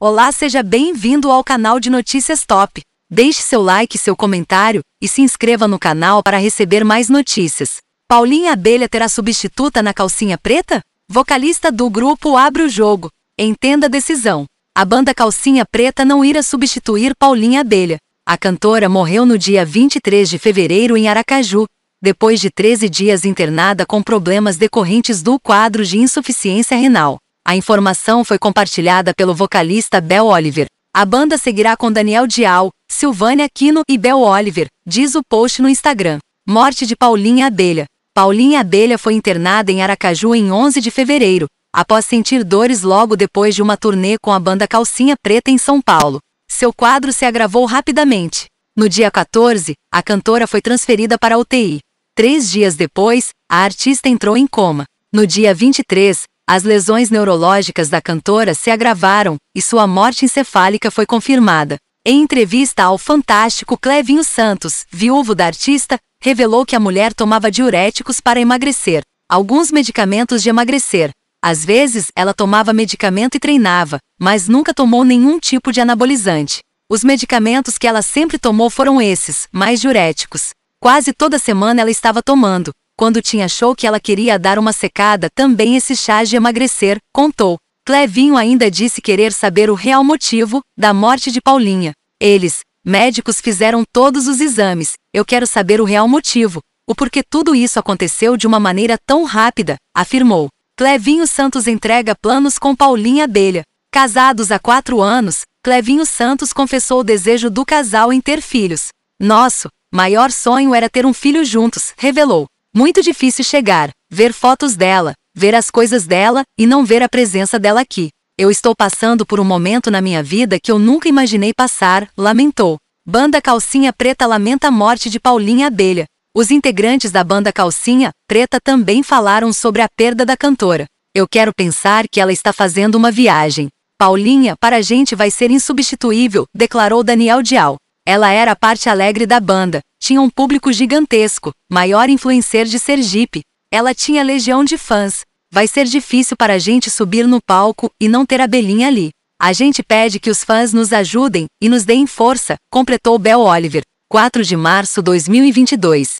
Olá, seja bem-vindo ao canal de Notícias Top. Deixe seu like seu comentário e se inscreva no canal para receber mais notícias. Paulinha Abelha terá substituta na calcinha preta? Vocalista do grupo abre o jogo. Entenda a decisão. A banda Calcinha Preta não irá substituir Paulinha Abelha. A cantora morreu no dia 23 de fevereiro em Aracaju, depois de 13 dias internada com problemas decorrentes do quadro de insuficiência renal. A informação foi compartilhada pelo vocalista Bel Oliver. A banda seguirá com Daniel Dial, Silvânia Aquino e Bel Oliver, diz o post no Instagram. Morte de Paulinha Abelha. Paulinha Abelha foi internada em Aracaju em 11 de fevereiro, após sentir dores logo depois de uma turnê com a banda Calcinha Preta em São Paulo. Seu quadro se agravou rapidamente. No dia 14, a cantora foi transferida para a UTI. Três dias depois, a artista entrou em coma. No dia 23, as lesões neurológicas da cantora se agravaram e sua morte encefálica foi confirmada. Em entrevista ao fantástico Clevinho Santos, viúvo da artista, revelou que a mulher tomava diuréticos para emagrecer, alguns medicamentos de emagrecer. Às vezes, ela tomava medicamento e treinava, mas nunca tomou nenhum tipo de anabolizante. Os medicamentos que ela sempre tomou foram esses, mais diuréticos. Quase toda semana ela estava tomando, quando tinha achou que ela queria dar uma secada também esse chá de emagrecer, contou. Clevinho ainda disse querer saber o real motivo da morte de Paulinha. Eles, médicos, fizeram todos os exames. Eu quero saber o real motivo, o porquê tudo isso aconteceu de uma maneira tão rápida, afirmou. Clevinho Santos entrega planos com Paulinha Abelha. Casados há quatro anos, Clevinho Santos confessou o desejo do casal em ter filhos. Nosso maior sonho era ter um filho juntos, revelou. Muito difícil chegar, ver fotos dela, ver as coisas dela e não ver a presença dela aqui. Eu estou passando por um momento na minha vida que eu nunca imaginei passar, lamentou. Banda Calcinha Preta lamenta a morte de Paulinha Abelha. Os integrantes da banda Calcinha Preta também falaram sobre a perda da cantora. Eu quero pensar que ela está fazendo uma viagem. Paulinha, para a gente vai ser insubstituível, declarou Daniel Dial. Ela era a parte alegre da banda, tinha um público gigantesco, maior influencer de Sergipe. Ela tinha legião de fãs. Vai ser difícil para a gente subir no palco e não ter a Belinha ali. A gente pede que os fãs nos ajudem e nos deem força, completou Bel Oliver. 4 de março 2022.